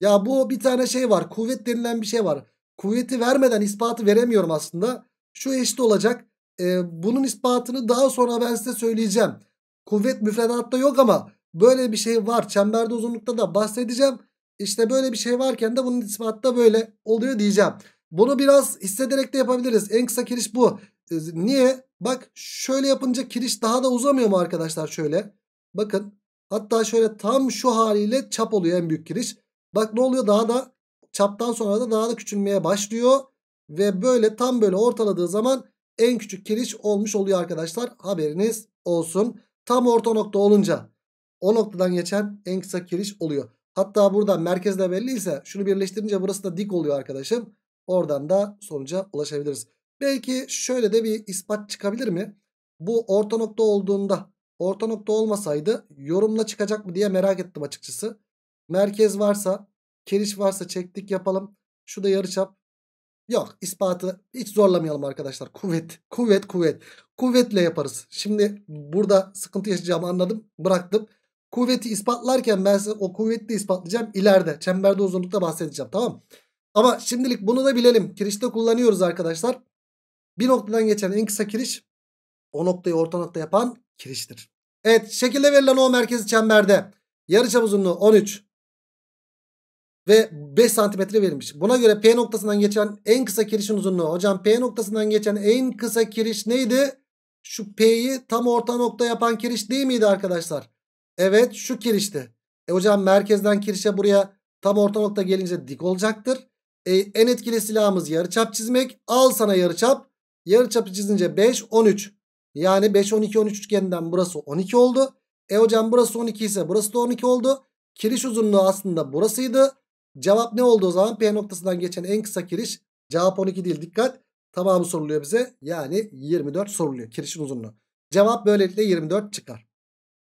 Ya bu bir tane şey var. Kuvvet denilen bir şey var. Kuvveti vermeden ispatı veremiyorum aslında. Şu eşit olacak e, bunun ispatını daha sonra ben size söyleyeceğim. Kuvvet müfredatta yok ama böyle bir şey var. Çemberde uzunlukta da bahsedeceğim. İşte böyle bir şey varken de bunun ispatı da böyle oluyor diyeceğim. Bunu biraz hissederek de yapabiliriz. En kısa kiriş bu. Ee, niye? Bak şöyle yapınca kiriş daha da uzamıyor mu arkadaşlar şöyle? Bakın hatta şöyle tam şu haliyle çap oluyor en büyük kiriş. Bak ne oluyor daha da çaptan sonra da daha da küçülmeye başlıyor. Ve böyle tam böyle ortaladığı zaman en küçük kiriş olmuş oluyor arkadaşlar. Haberiniz olsun. Tam orta nokta olunca o noktadan geçen en kısa kiriş oluyor. Hatta burada merkezde belliyse şunu birleştirince burası da dik oluyor arkadaşım. Oradan da sonuca ulaşabiliriz. Belki şöyle de bir ispat çıkabilir mi? Bu orta nokta olduğunda orta nokta olmasaydı yorumla çıkacak mı diye merak ettim açıkçası. Merkez varsa kiriş varsa çektik yapalım. Şu da yarıçap. Yok ispatı hiç zorlamayalım arkadaşlar. Kuvvet, kuvvet, kuvvet. Kuvvetle yaparız. Şimdi burada sıkıntı yaşayacağımı anladım. Bıraktım. Kuvveti ispatlarken ben size o kuvvetli ispatlayacağım. ileride çemberde uzunlukta bahsedeceğim tamam Ama şimdilik bunu da bilelim. Kirişte kullanıyoruz arkadaşlar. Bir noktadan geçen en kısa kiriş o noktayı orta nokta yapan kiriştir. Evet şekilde verilen o merkezi çemberde yarıçap uzunluğu 13 ve 5 santimetre verilmiş. Buna göre P noktasından geçen en kısa kirişin uzunluğu. Hocam P noktasından geçen en kısa kiriş neydi? Şu P'yi tam orta nokta yapan kiriş değil miydi arkadaşlar? Evet şu kirişti. E hocam merkezden kirişe buraya tam orta nokta gelince dik olacaktır. E, en etkili silahımız yarıçap çizmek. Al sana yarıçap. Yarıçapı çizince 5 13. Yani 5 12 13 üçgeninden burası 12 oldu. E hocam burası 12 ise burası da 12 oldu. Kiriş uzunluğu aslında burasıydı. Cevap ne oldu o zaman? P noktasından geçen en kısa kiriş. Cevap 12 değil dikkat. Tamamı soruluyor bize. Yani 24 soruluyor kirişin uzunluğu. Cevap böylelikle 24 çıkar.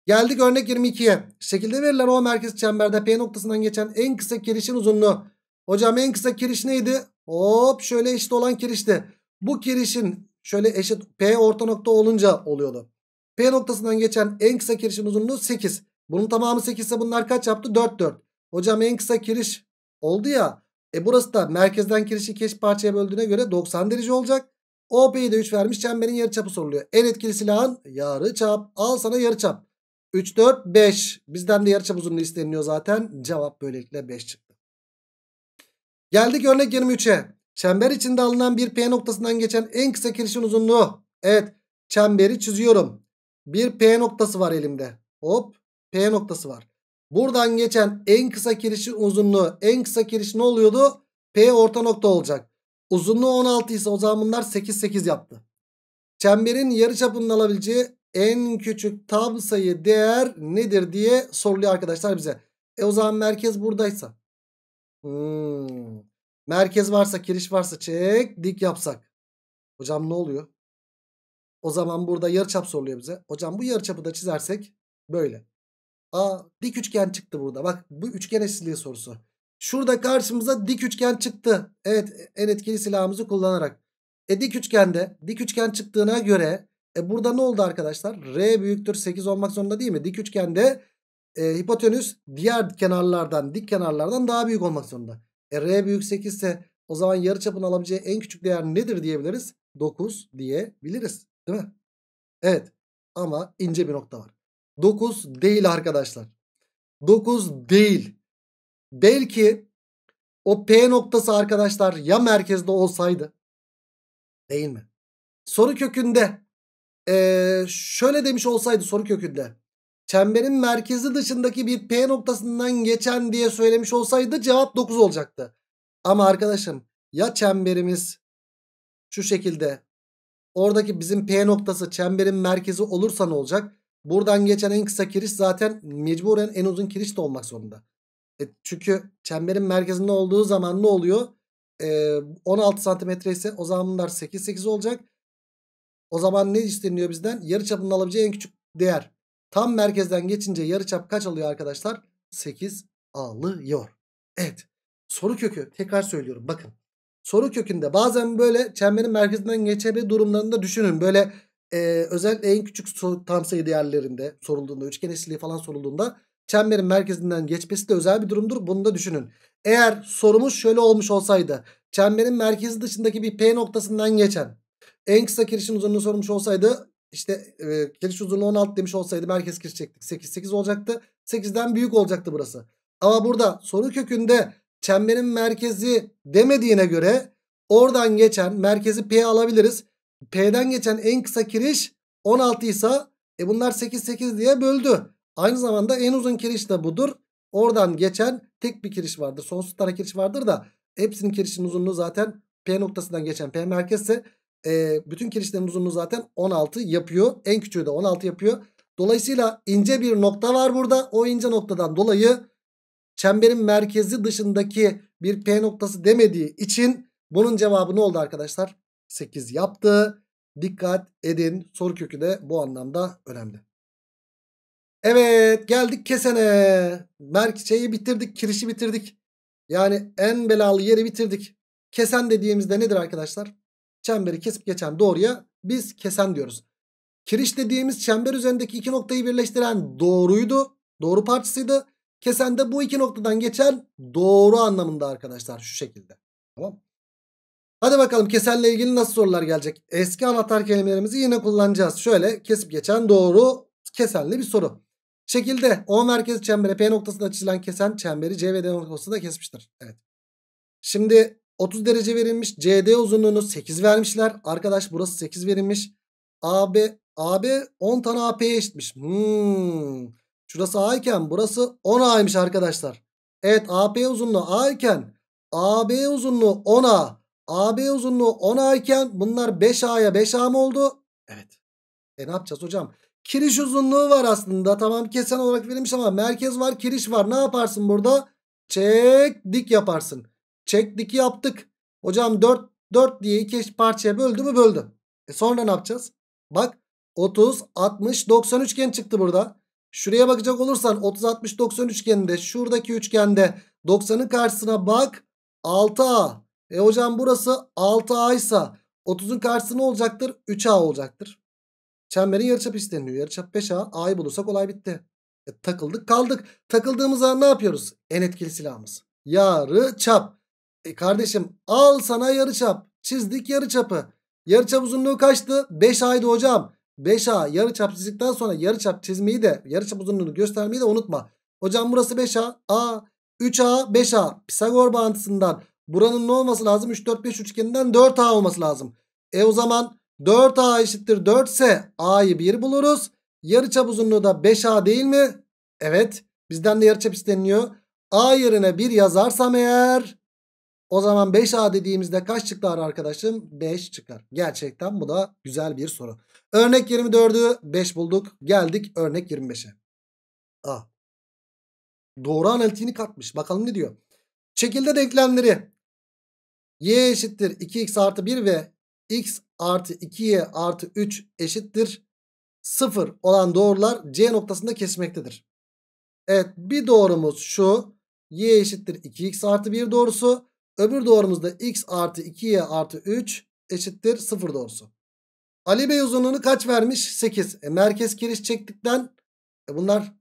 Geldik örnek 22'ye. Şekilde verilen o merkez çemberde P noktasından geçen en kısa kirişin uzunluğu. Hocam en kısa kiriş neydi? Hop şöyle eşit olan kirişti. Bu kirişin şöyle eşit P orta nokta olunca oluyordu. P noktasından geçen en kısa kirişin uzunluğu 8. Bunun tamamı 8 ise bunlar kaç yaptı? 4 4. Hocam en kısa kiriş oldu ya. E burası da merkezden kirişi keş parçaya böldüğüne göre 90 derece olacak. OP'yi de 3 vermiş çemberin yarıçapı soruluyor. En etkili silahın yarıçap. Al sana yarıçap. 3, 4, 5. Bizden de yarıçap uzunluğu isteniliyor zaten. Cevap böylelikle 5 çıktı. Geldik örnek 23'e. Çember içinde alınan bir P noktasından geçen en kısa kirişin uzunluğu. Evet çemberi çiziyorum. Bir P noktası var elimde. Hop P noktası var. Buradan geçen en kısa kirişin uzunluğu en kısa kiriş ne oluyordu? P orta nokta olacak. Uzunluğu 16 ise o zaman bunlar 8 8 yaptı. Çemberin yarı yarıçapının alabileceği en küçük tam sayı değer nedir diye soruluyor arkadaşlar bize. E o zaman merkez buradaysa. Hmm. Merkez varsa kiriş varsa çek dik yapsak. Hocam ne oluyor? O zaman burada yarı çap soruluyor bize. Hocam bu yarı çapı da çizersek böyle. Aa dik üçgen çıktı burada. Bak bu üçgen eşsizliği sorusu. Şurada karşımıza dik üçgen çıktı. Evet en etkili silahımızı kullanarak. E dik üçgende dik üçgen çıktığına göre e burada ne oldu arkadaşlar? R büyüktür 8 olmak zorunda değil mi? Dik üçgende e, hipotenüs diğer kenarlardan dik kenarlardan daha büyük olmak zorunda. E R büyük 8 ise o zaman yarıçapın alabileceği en küçük değer nedir diyebiliriz? 9 diyebiliriz değil mi? Evet ama ince bir nokta var. 9 değil arkadaşlar. 9 değil. Belki o P noktası arkadaşlar ya merkezde olsaydı. Değil mi? Soru kökünde ee, şöyle demiş olsaydı soru kökünde. Çemberin merkezi dışındaki bir P noktasından geçen diye söylemiş olsaydı cevap 9 olacaktı. Ama arkadaşım ya çemberimiz şu şekilde oradaki bizim P noktası çemberin merkezi olursa ne olacak? Buradan geçen en kısa kiriş zaten mecburen en uzun kiriş de olmak zorunda. E çünkü çemberin merkezinde olduğu zaman ne oluyor? E, 16 santimetre ise o zamanlar 8 8 olacak. O zaman ne isteniyor bizden? Yarı çapının alabileceği en küçük değer. Tam merkezden geçince yarı çap kaç alıyor arkadaşlar? 8 alıyor. Evet. Soru kökü tekrar söylüyorum bakın. Soru kökünde bazen böyle çemberin merkezinden geçebilir durumlarında düşünün. Böyle e, özellikle en küçük so tam sayı değerlerinde sorulduğunda üçgen eşliği falan sorulduğunda çemberin merkezinden geçmesi de özel bir durumdur. Bunu da düşünün. Eğer sorumuz şöyle olmuş olsaydı çemberin merkezi dışındaki bir P noktasından geçen en kısa kirişin uzunluğunu sormuş olsaydı işte e, kiriş uzunluğu 16 demiş olsaydı merkez kiriş çektik 8 8 olacaktı. 8'den büyük olacaktı burası. Ama burada soru kökünde çemberin merkezi demediğine göre oradan geçen merkezi P alabiliriz. P'den geçen en kısa kiriş 16 ise e bunlar 8 8 diye böldü. Aynı zamanda en uzun kiriş de budur. Oradan geçen tek bir kiriş vardır. Sonsuz tane kiriş vardır da hepsinin kirişinin uzunluğu zaten P noktasından geçen P merkezse e, bütün kirişlerin uzunluğu zaten 16 yapıyor. En küçüğü de 16 yapıyor. Dolayısıyla ince bir nokta var burada. O ince noktadan dolayı çemberin merkezi dışındaki bir P noktası demediği için bunun cevabı ne oldu arkadaşlar? 8 yaptı. Dikkat edin soru kökü de bu anlamda önemli. Evet geldik kesene. Merkçeyi bitirdik kirişi bitirdik. Yani en belalı yeri bitirdik. Kesen dediğimizde nedir arkadaşlar? Çemberi kesip geçen doğruya biz kesen diyoruz. Kiriş dediğimiz çember üzerindeki iki noktayı birleştiren doğruydu. Doğru parçasıydı. Kesen de bu iki noktadan geçen doğru anlamında arkadaşlar şu şekilde. Tamam Hadi bakalım keserle ilgili nasıl sorular gelecek? Eski anahtar kelimelerimizi yine kullanacağız. Şöyle kesip geçen doğru kesenli bir soru. Şekilde O merkez çembere P noktasında çizilen kesen çemberi C ve D noktasında kesmiştir. Evet. Şimdi 30 derece verilmiş. CD uzunluğunu 8 vermişler. Arkadaş burası 8 verilmiş. AB AB 10 tane AP'ye eşitmiş. Hmm. Şurası A iken burası 10 A'ymış arkadaşlar. Evet AP uzunluğu A iken AB uzunluğu 10 A. AB uzunluğu 10A iken bunlar 5A'ya 5A mı oldu? Evet. E ne yapacağız hocam? Kiriş uzunluğu var aslında. Tamam kesen olarak verilmiş ama merkez var, kiriş var. Ne yaparsın burada? Çek dik yaparsın. Çek dik yaptık. Hocam 4 4 diye iki parçaya böldü mü? Böldü. E sonra ne yapacağız? Bak 30 60 90 üçgen çıktı burada. Şuraya bakacak olursan 30 60 90 üçgeninde şuradaki üçgende 90'ın karşısına bak 6A e hocam burası 6A ise 30'un karşısı ne olacaktır? 3A olacaktır. Çemberin yarıçapı isteniyor. Yarıçap 5A. A'yı bulursak olay bitti. E, takıldık kaldık. Takıldığımız an ne yapıyoruz? En etkili silahımız. yarıçap. E kardeşim al sana yarıçap Çizdik yarıçapı. Yarıçap uzunluğu kaçtı? 5A'ydı hocam. 5A yarıçap çizdikten sonra yarıçap çizmeyi de yarıçap uzunluğunu göstermeyi de unutma. Hocam burası 5A. A 3A 5A Pisagor bağıntısından Buranın ne olması lazım? 3, 4, 5 üçgeninden 4A olması lazım. E o zaman 4A eşittir 4 ise A'yı 1 buluruz. Yarıçap uzunluğu da 5A değil mi? Evet. Bizden de yarıçap isteniliyor. A yerine 1 yazarsam eğer o zaman 5A dediğimizde kaç çıkar arkadaşım? 5 çıkar. Gerçekten bu da güzel bir soru. Örnek 24'ü 5 bulduk. Geldik örnek 25'e. A. Doğru analitiğini katmış. Bakalım ne diyor. Çekilde denklemleri y eşittir 2x artı 1 ve x artı 2y artı 3 eşittir 0 olan doğrular c noktasında kesmektedir. Evet bir doğrumuz şu y eşittir 2x artı 1 doğrusu öbür doğrumuz da x artı 2y artı 3 eşittir 0 doğrusu. Ali Bey uzunluğunu kaç vermiş? 8. E, merkez kiriş çektikten e, bunlar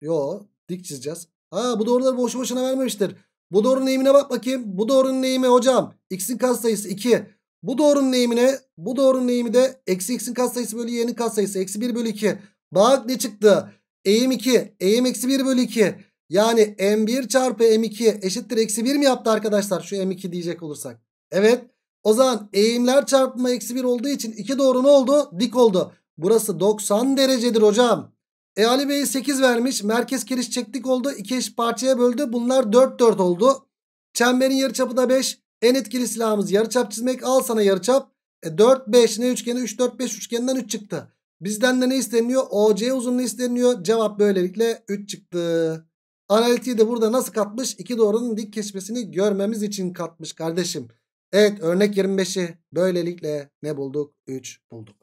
yo dik çizeceğiz. Ha bu doğruları boşu boşuna vermemiştir. Bu doğrunun eğimine bak bakayım. Bu doğrunun eğimi hocam. X'in katsayısı 2. Bu doğrunun eğimine bu doğrunun eğimi de eksi x'in katsayısı bölü y'nin katsayısı. Eksi 1 bölü 2. Bak ne çıktı. Eğim 2. Eğim eksi 1 bölü 2. Yani m1 çarpı m2 eşittir eksi 1 mi yaptı arkadaşlar? Şu m2 diyecek olursak. Evet. O zaman eğimler çarpma eksi 1 olduğu için iki doğru ne oldu? Dik oldu. Burası 90 derecedir hocam. E Ali Bey 8 vermiş. Merkez kiriş çektik oldu. 2 eş parçaya böldü. Bunlar 4 4 oldu. Çemberin yarıçapı da 5. En etkili silahımız yarıçap çizmek. Al sana yarıçap. E 4 5 ne üçgeni 3 4 5 üçgeninden 3 çıktı. Bizden de ne isteniyor? OC uzunluğu isteniyor. Cevap böylelikle 3 çıktı. Analitiği de burada nasıl katmış? İki doğrunun dik kesmesini görmemiz için katmış kardeşim. Evet örnek 25'i böylelikle ne bulduk? 3 bulduk.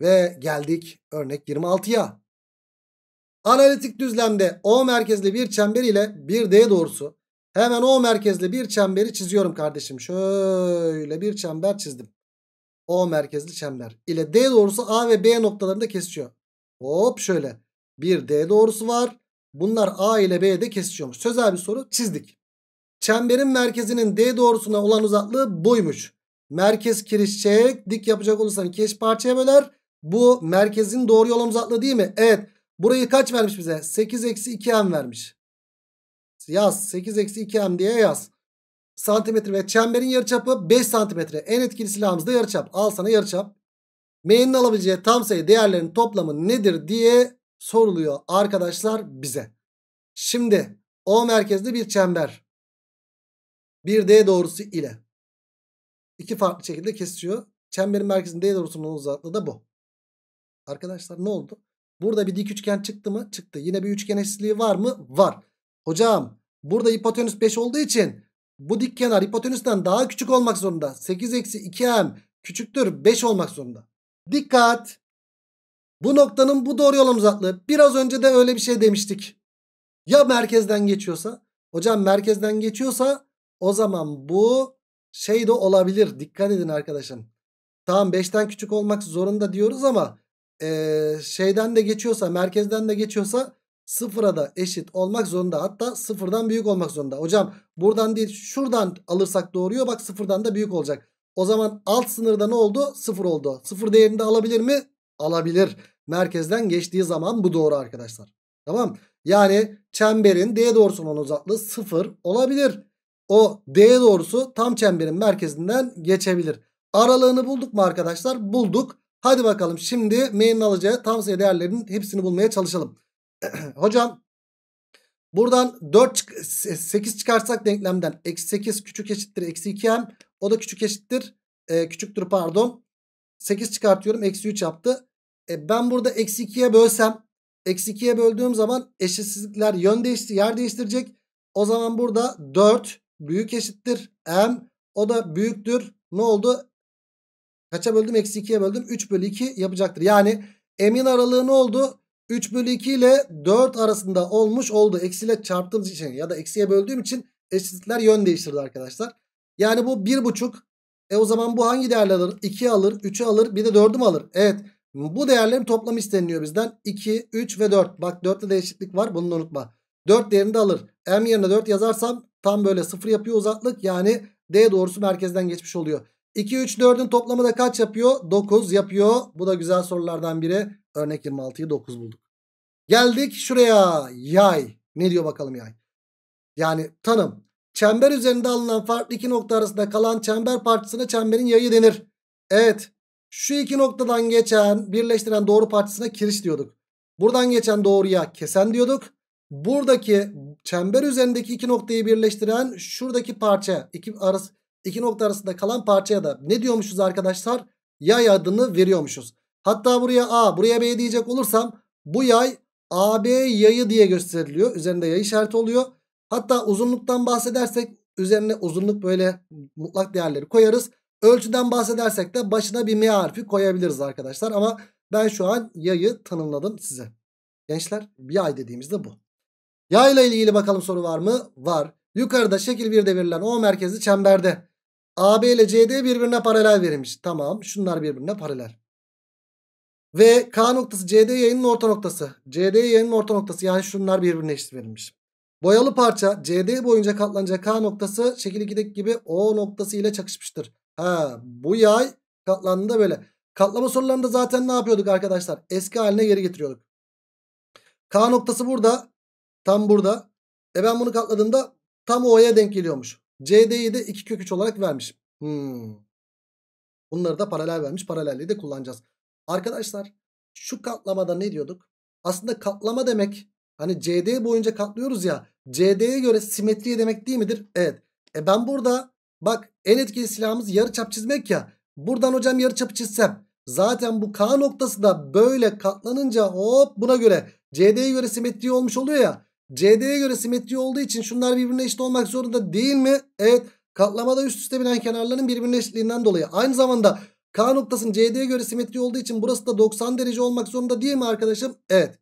Ve geldik örnek 26'ya. Analitik düzlemde O merkezli bir çember ile bir D doğrusu. Hemen O merkezli bir çemberi çiziyorum kardeşim. Şöyle bir çember çizdim. O merkezli çember ile D doğrusu A ve B noktalarında kesişiyor. Hop şöyle. Bir D doğrusu var. Bunlar A ile B'de kesişiyormuş. Sözel bir soru çizdik. Çemberin merkezinin D doğrusuna olan uzaklığı buymuş. Merkez kirişçek. Dik yapacak olursam keş parçaya böler. Bu merkezin doğru yolun uzaklığı değil mi? Evet. Burayı kaç vermiş bize? 8 eksi 2m vermiş. Yaz 8 eksi 2m diye yaz. Santimetre ve çemberin yarıçapı 5 santimetre. En etkili silahımız da yarıçap. Al sana yarıçap. M'nin alabileceği tam sayı değerlerin toplamı nedir diye soruluyor arkadaşlar bize. Şimdi O merkezli bir çember. Bir D doğrusu ile. iki farklı şekilde kesiyor. Çemberin merkezinin D doğrusunun uzaklığı da bu. Arkadaşlar ne oldu? Burada bir dik üçgen çıktı mı? Çıktı. Yine bir üçgen eşitliği var mı? Var. Hocam burada hipotenüs 5 olduğu için bu dik kenar hipotenüsten daha küçük olmak zorunda. 8 eksi 2m küçüktür 5 olmak zorunda. Dikkat! Bu noktanın bu doğru yolumuz atlı. Biraz önce de öyle bir şey demiştik. Ya merkezden geçiyorsa? Hocam merkezden geçiyorsa o zaman bu şey de olabilir. Dikkat edin arkadaşım. Tamam 5'ten küçük olmak zorunda diyoruz ama e, şeyden de geçiyorsa merkezden de geçiyorsa sıfıra da eşit olmak zorunda. Hatta sıfırdan büyük olmak zorunda. Hocam buradan değil şuradan alırsak doğruyor bak sıfırdan da büyük olacak. O zaman alt sınırda ne oldu? Sıfır oldu. Sıfır değerinde alabilir mi? Alabilir. Merkezden geçtiği zaman bu doğru arkadaşlar. Tamam Yani çemberin D doğrusunun uzaklığı sıfır olabilir. O D doğrusu tam çemberin merkezinden geçebilir. Aralığını bulduk mu arkadaşlar? Bulduk. Hadi bakalım şimdi main'in alacağı tam sayı değerlerinin hepsini bulmaya çalışalım. Hocam buradan 4 çık 8 çıkarsak denklemden eksi 8 küçük eşittir eksi 2m o da küçük eşittir e, küçüktür pardon 8 çıkartıyorum eksi 3 yaptı. E, ben burada eksi 2'ye bölsem eksi 2'ye böldüğüm zaman eşitsizlikler yön değişti yer değiştirecek. O zaman burada 4 büyük eşittir m o da büyüktür ne oldu Kaça böldüm? Eksi 2'ye böldüm. 3 bölü 2 yapacaktır. Yani M'in aralığı ne oldu? 3 bölü 2 ile 4 arasında olmuş oldu. Eksiyle çarptığımız için ya da eksiye böldüğüm için eşitlikler yön değiştirdi arkadaşlar. Yani bu 1,5. E o zaman bu hangi değerler alır? 2 alır, 3'ü alır, bir de 4'ü mü alır? Evet. Bu değerlerin toplamı isteniliyor bizden. 2, 3 ve 4. Bak 4'te de eşitlik var. Bunu unutma. 4 değerini de alır. M yerine 4 yazarsam tam böyle 0 yapıyor uzaklık. Yani D doğrusu merkezden geçmiş oluyor. 2, 3, 4'ün toplamı da kaç yapıyor? 9 yapıyor. Bu da güzel sorulardan biri. Örnek 26'yı 9 bulduk. Geldik şuraya. Yay. Ne diyor bakalım yay? Yani tanım. Çember üzerinde alınan farklı iki nokta arasında kalan çember parçasına çemberin yayı denir. Evet. Şu iki noktadan geçen birleştiren doğru parçasına kiriş diyorduk. Buradan geçen doğruya kesen diyorduk. Buradaki çember üzerindeki iki noktayı birleştiren şuradaki parça iki arası iki nokta arasında kalan parçaya da ne diyormuşuz arkadaşlar? Yay adını veriyormuşuz. Hatta buraya A buraya B diyecek olursam bu yay AB yayı diye gösteriliyor. Üzerinde yay işareti oluyor. Hatta uzunluktan bahsedersek üzerine uzunluk böyle mutlak değerleri koyarız. Ölçüden bahsedersek de başına bir M harfi koyabiliriz arkadaşlar. Ama ben şu an yayı tanımladım size. Gençler bir yay dediğimizde bu. Yayla ilgili bakalım soru var mı? Var. Yukarıda şekil 1'de verilen O merkezli çemberde AB ile CD birbirine paralel verilmiş. Tamam şunlar birbirine paralel. Ve K noktası CD yayının orta noktası. CD yayının orta noktası yani şunlar birbirine eşit verilmiş. Boyalı parça CD boyunca katlanacak K noktası şekil 2'deki gibi O noktası ile çakışmıştır. Ha, bu yay katlandığında böyle. Katlama sorularında zaten ne yapıyorduk arkadaşlar? Eski haline geri getiriyorduk. K noktası burada. Tam burada. E ben bunu katladığımda tam O'ya denk geliyormuş. CD'yi de 2 kök 3 olarak vermiş. Hmm. Bunları da paralel vermiş. Paralelliği de kullanacağız. Arkadaşlar şu katlamada ne diyorduk? Aslında katlama demek hani CD boyunca katlıyoruz ya. CD'ye göre simetriye demek değil midir? Evet. E ben burada bak en etkili silahımız yarıçap çizmek ya. Buradan hocam yarıçapı çizsem zaten bu K noktası da böyle katlanınca hop buna göre CD'ye göre simetri olmuş oluyor ya. CD'ye göre simetri olduğu için şunlar birbirine eşit olmak zorunda değil mi? Evet. Katlamada üst üste binen kenarların birbirine eşitliğinden dolayı. Aynı zamanda K noktasının CD'ye göre simetri olduğu için burası da 90 derece olmak zorunda değil mi arkadaşım? Evet.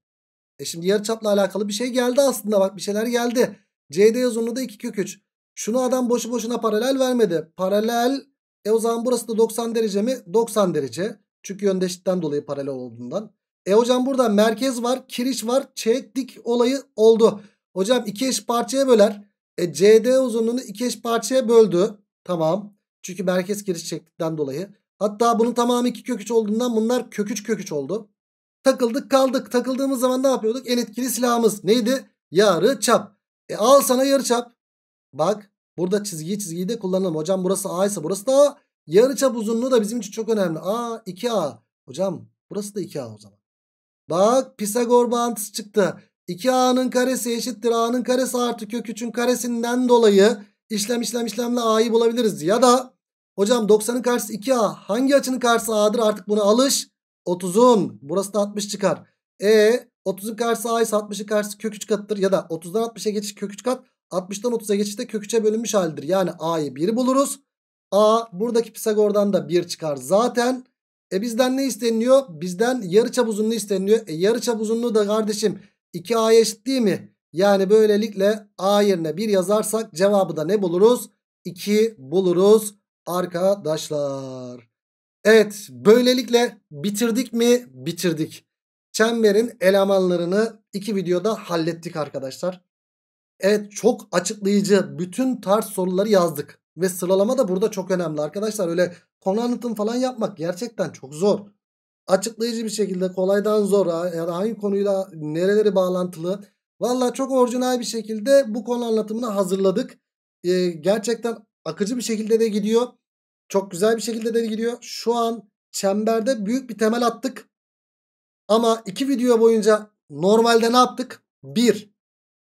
E şimdi yarıçapla alakalı bir şey geldi aslında bak bir şeyler geldi. CD uzunluğu da 2 kök 3. Şunu adam boşu boşuna paralel vermedi. Paralel e o zaman burası da 90 derece mi? 90 derece. Çünkü yöndeşlikten dolayı paralel olduğundan. E hocam burada merkez var, kiriş var, çeyrek dik olayı oldu. Hocam iki eş parçaya böler. E CD uzunluğunu iki eş parçaya böldü. Tamam. Çünkü merkez kiriş çektikten dolayı. Hatta bunun tamamı iki köküç olduğundan bunlar köküç köküç oldu. Takıldık kaldık. Takıldığımız zaman ne yapıyorduk? En etkili silahımız neydi? Yarı çap. E al sana yarı çap. Bak burada çizgiyi çizgiyi de kullanalım. Hocam burası A ise burası da A. Yarı çap uzunluğu da bizim için çok önemli. A 2A. Hocam burası da 2A o zaman. Bak Pisagor bağıntısı çıktı. 2a'nın karesi eşittir a'nın karesi artı kök 3'ün karesinden dolayı işlem işlem işlemle a'yı bulabiliriz. Ya da hocam 90'ın karşısı 2a hangi açının karşısı a'dır artık bunu alış 30'un burası da 60 çıkar. E 30'un karşısı a ise 60'ın karşısı kök 3 katıdır ya da 30'dan 60'a geçiş kök 3 kat 60'dan 30'a geçişte kök 3'e bölünmüş haldir. Yani a'yı 1 buluruz. A buradaki Pisagor'dan da 1 çıkar zaten. E bizden ne isteniyor? Bizden yarıçap uzunluğu isteniyor. E yarıçap uzunluğu da kardeşim 2A'ya eşit değil mi? Yani böylelikle A yerine 1 yazarsak cevabı da ne buluruz? 2 buluruz arkadaşlar. Evet böylelikle bitirdik mi? Bitirdik. Çemberin elemanlarını iki videoda hallettik arkadaşlar. Evet çok açıklayıcı bütün tarz soruları yazdık. Ve sıralama da burada çok önemli arkadaşlar. Öyle konu anlatım falan yapmak gerçekten çok zor. Açıklayıcı bir şekilde kolaydan zora ya da hangi konuyla nereleri bağlantılı. Valla çok orijinal bir şekilde bu konu anlatımını hazırladık. Ee, gerçekten akıcı bir şekilde de gidiyor. Çok güzel bir şekilde de gidiyor. Şu an çemberde büyük bir temel attık. Ama iki video boyunca normalde ne yaptık? Bir,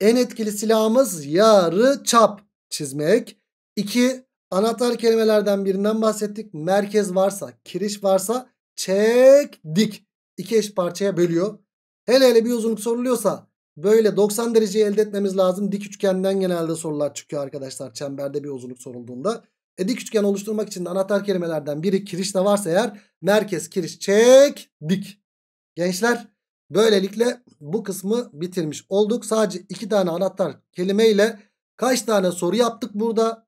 en etkili silahımız yarı çap çizmek. 2. Anahtar kelimelerden birinden bahsettik. Merkez varsa, kiriş varsa çek dik. İki eş parçaya bölüyor. Hele hele bir uzunluk soruluyorsa böyle 90 dereceyi elde etmemiz lazım. Dik üçgenden genelde sorular çıkıyor arkadaşlar çemberde bir uzunluk sorulduğunda. E, dik üçgen oluşturmak için de anahtar kelimelerden biri kiriş de varsa eğer merkez kiriş çek dik. Gençler böylelikle bu kısmı bitirmiş olduk. Sadece iki tane anahtar kelimeyle kaç tane soru yaptık burada?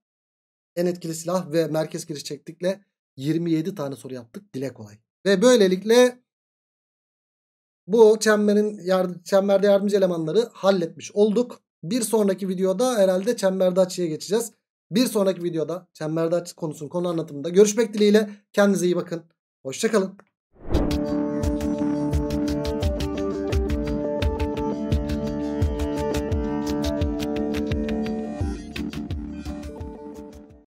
en etkili silah ve merkez giriş çektikle 27 tane soru yaptık. Dile kolay. Ve böylelikle bu çemberin yard çemberde yardımcı elemanları halletmiş olduk. Bir sonraki videoda herhalde çemberde açıya geçeceğiz. Bir sonraki videoda çemberde açı konusunun konu anlatımında görüşmek dileğiyle. Kendinize iyi bakın. Hoşçakalın.